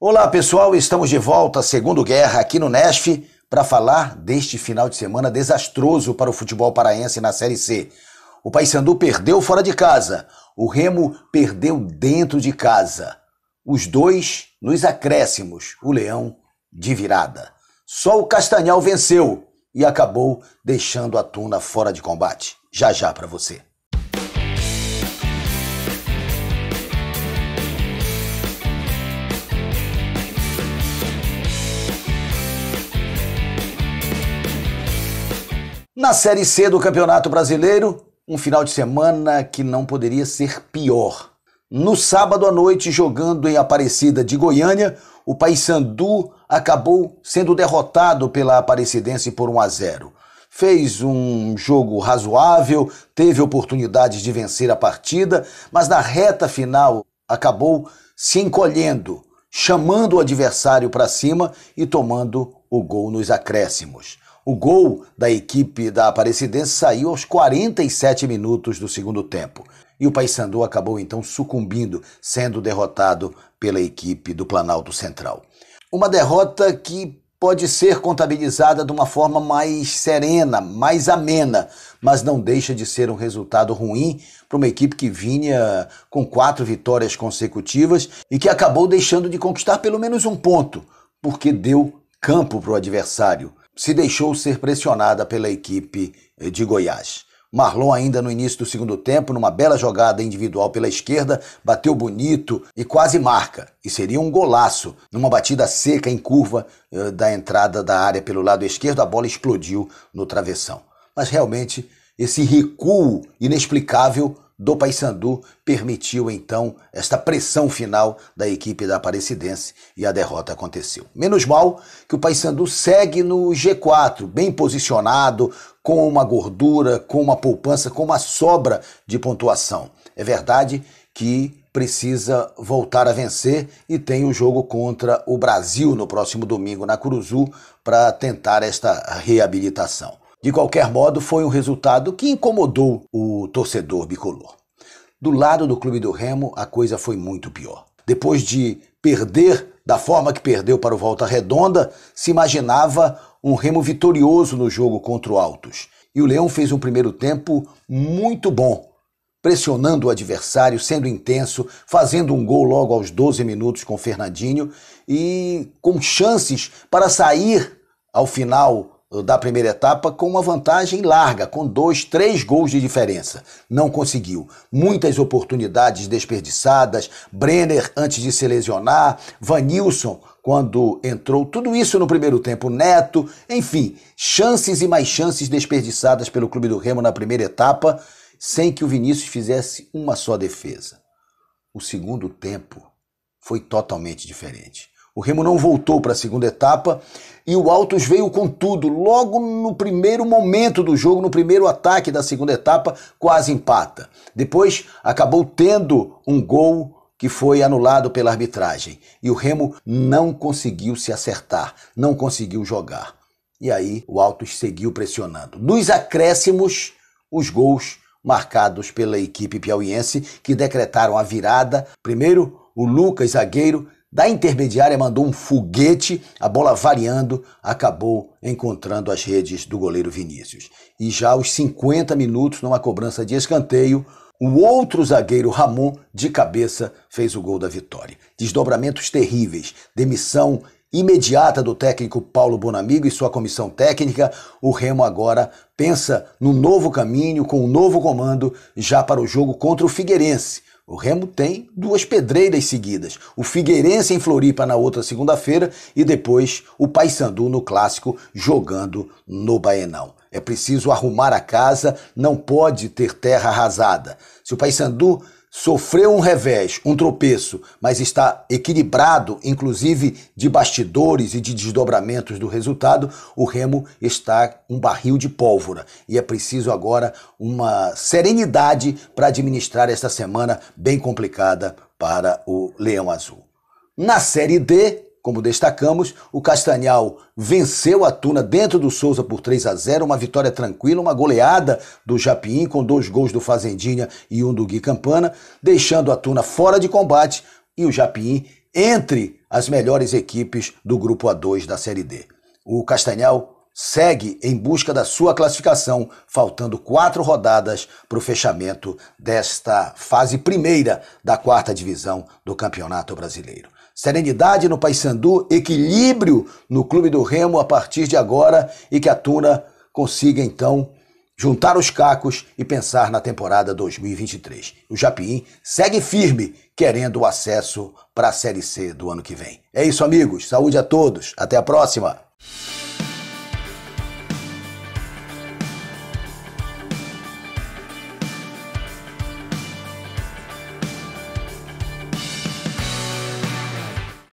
Olá pessoal, estamos de volta, segundo guerra, aqui no Nesf, para falar deste final de semana desastroso para o futebol paraense na Série C. O Paysandu perdeu fora de casa, o Remo perdeu dentro de casa. Os dois nos acréscimos, o Leão de virada. Só o Castanhal venceu e acabou deixando a Tuna fora de combate. Já já para você. Na Série C do Campeonato Brasileiro, um final de semana que não poderia ser pior. No sábado à noite, jogando em Aparecida de Goiânia, o Paysandu acabou sendo derrotado pela Aparecidense por 1 a 0. Fez um jogo razoável, teve oportunidades de vencer a partida, mas na reta final acabou se encolhendo, chamando o adversário para cima e tomando o gol nos acréscimos. O gol da equipe da Aparecidense saiu aos 47 minutos do segundo tempo. E o Paysandu acabou então sucumbindo, sendo derrotado pela equipe do Planalto Central. Uma derrota que pode ser contabilizada de uma forma mais serena, mais amena, mas não deixa de ser um resultado ruim para uma equipe que vinha com quatro vitórias consecutivas e que acabou deixando de conquistar pelo menos um ponto, porque deu campo para o adversário se deixou ser pressionada pela equipe eh, de Goiás. Marlon, ainda no início do segundo tempo, numa bela jogada individual pela esquerda, bateu bonito e quase marca. E seria um golaço. Numa batida seca em curva eh, da entrada da área pelo lado esquerdo, a bola explodiu no travessão. Mas realmente, esse recuo inexplicável do Paysandu permitiu então esta pressão final da equipe da Aparecidense e a derrota aconteceu. Menos mal que o Paysandu segue no G4, bem posicionado, com uma gordura, com uma poupança, com uma sobra de pontuação. É verdade que precisa voltar a vencer e tem o jogo contra o Brasil no próximo domingo na Curuzu para tentar esta reabilitação. De qualquer modo, foi um resultado que incomodou o torcedor bicolor. Do lado do Clube do Remo, a coisa foi muito pior. Depois de perder da forma que perdeu para o Volta Redonda, se imaginava um Remo vitorioso no jogo contra o Altos. E o Leão fez um primeiro tempo muito bom, pressionando o adversário, sendo intenso, fazendo um gol logo aos 12 minutos com Fernandinho e com chances para sair ao final da primeira etapa com uma vantagem larga, com dois, três gols de diferença. Não conseguiu. Muitas oportunidades desperdiçadas, Brenner antes de se lesionar, Vanilson quando entrou, tudo isso no primeiro tempo, Neto, enfim, chances e mais chances desperdiçadas pelo Clube do Remo na primeira etapa, sem que o Vinícius fizesse uma só defesa. O segundo tempo foi totalmente diferente. O Remo não voltou para a segunda etapa e o Altos veio com tudo. Logo no primeiro momento do jogo, no primeiro ataque da segunda etapa, quase empata. Depois acabou tendo um gol que foi anulado pela arbitragem e o Remo não conseguiu se acertar, não conseguiu jogar. E aí o Altos seguiu pressionando. Nos acréscimos, os gols marcados pela equipe piauiense que decretaram a virada. Primeiro, o Lucas, zagueiro, da intermediária mandou um foguete, a bola variando, acabou encontrando as redes do goleiro Vinícius. E já aos 50 minutos, numa cobrança de escanteio, o outro zagueiro Ramon, de cabeça, fez o gol da vitória. Desdobramentos terríveis, demissão imediata do técnico Paulo Bonamigo e sua comissão técnica, o Remo agora pensa no novo caminho, com um novo comando, já para o jogo contra o Figueirense. O Remo tem duas pedreiras seguidas, o Figueirense em Floripa na outra segunda-feira e depois o Paysandu no clássico jogando no Baenão. É preciso arrumar a casa, não pode ter terra arrasada. Se o Paysandu sofreu um revés, um tropeço, mas está equilibrado, inclusive de bastidores e de desdobramentos do resultado, o Remo está um barril de pólvora e é preciso agora uma serenidade para administrar esta semana bem complicada para o Leão Azul. Na Série D, como destacamos, o Castanhal venceu a Tuna dentro do Souza por 3 a 0, uma vitória tranquila, uma goleada do Japim com dois gols do Fazendinha e um do Gui Campana, deixando a Tuna fora de combate e o Japim entre as melhores equipes do grupo A2 da Série D. O Castanhal segue em busca da sua classificação, faltando quatro rodadas para o fechamento desta fase primeira da quarta divisão do Campeonato Brasileiro. Serenidade no Paysandu, equilíbrio no Clube do Remo a partir de agora e que a Tuna consiga então juntar os cacos e pensar na temporada 2023. O Japiim segue firme, querendo o acesso para a Série C do ano que vem. É isso, amigos. Saúde a todos. Até a próxima.